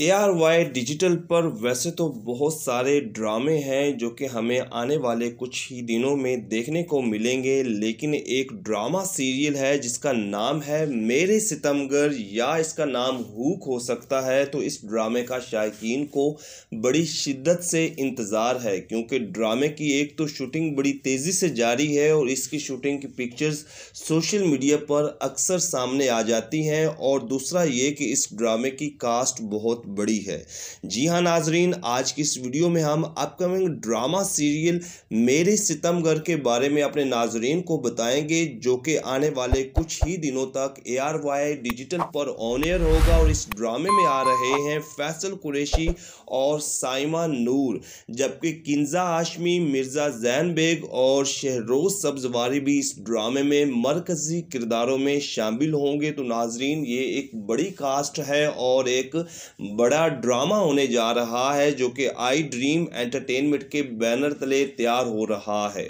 A R Y digital पर वैसे तो बहुत सारे ड्रामे हैं जो कि हमें आने वाले कुछ ही दिनों में देखने को मिलेंगे लेकिन एक ड्रामा सीरियल है जिसका नाम है मेरे सितमगर या इसका नाम हुक हो सकता है तो इस ड्रामे का शायकीन को बड़ी शिद्दत से इंतज़ार है क्योंकि ड्रामे की एक तो शूटिंग बड़ी तेज़ी से जारी है और इसकी शूटिंग की पिक्चर्स सोशल मीडिया पर अक्सर सामने आ जाती हैं और दूसरा ये कि इस ड्रामे की कास्ट बहुत बहुत बड़ी है जी हाँ नाजरीन आज की इस वीडियो में हम अपकमिंग ड्रामा सीरियल मेरे सितमगढ़ के बारे में अपने नाजरीन को बताएंगे जो कि आने वाले कुछ ही दिनों तक ए आर वाई डिजिटल पर ऑनियर होगा और इस ड्रामे में आ रहे हैं फैसल कुरेशी और साइमा नूर जबकि किन्जा आशमी मिर्ज़ा जैन बेग और शहरोज सब्जवारी भी इस ड्रामे में मरकजी किरदारों में शामिल होंगे तो नाजरीन ये एक बड़ी कास्ट है और एक बड़ा ड्रामा होने जा रहा है जो कि आई ड्रीम एंटरटेनमेंट के बैनर तले तैयार हो रहा है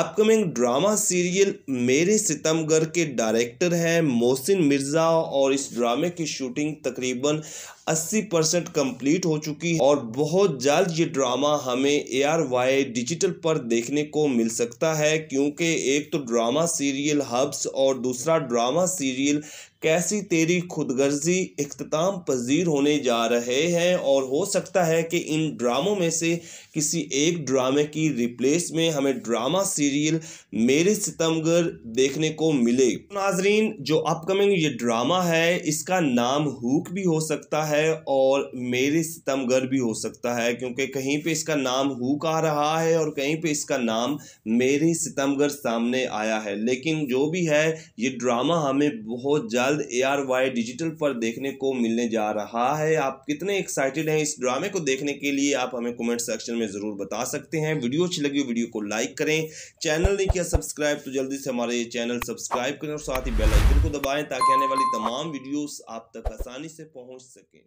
अपकमिंग ड्रामा सीरियल मेरे सितमगर के डायरेक्टर हैं मोहसिन मिर्ज़ा और इस ड्रामे की शूटिंग तकरीबन अस्सी परसेंट कम्प्लीट हो चुकी है और बहुत जल्द ये ड्रामा हमें ए आर वाई डिजिटल पर देखने को मिल सकता है क्योंकि एक तो ड्रामा सीरियल हब्स और दूसरा ड्रामा सीरियल कैसी तेरी खुदगर्जी अख्ताम पजीर होने जा रहे हैं और हो सकता है कि इन ड्रामों में से किसी एक ड्रामे की रिप्लेस में हमें ड्रामा सीरियल मेरे सितमगर देखने को मिले नाजरीन जो अपकमिंग ये ड्रामा है इसका नाम हुक भी हो सकता है है और मेरे सितमगर भी हो सकता है क्योंकि कहीं पे इसका नाम हु आ रहा है और कहीं पे इसका नाम मेरे सितमगर सामने आया है लेकिन जो भी है ये ड्रामा हमें बहुत जल्द ए आर वाई डिजिटल पर देखने को मिलने जा रहा है आप कितने एक्साइटेड हैं इस ड्रामे को देखने के लिए आप हमें कमेंट सेक्शन में ज़रूर बता सकते हैं वीडियो अच्छी लगी वीडियो को लाइक करें चैनल नहीं किया सब्सक्राइब तो जल्दी से हमारे चैनल सब्सक्राइब करें और साथ ही बेलाइकन को दबाएँ ताकि आने वाली तमाम वीडियोज़ आप तक आसानी से पहुँच सकें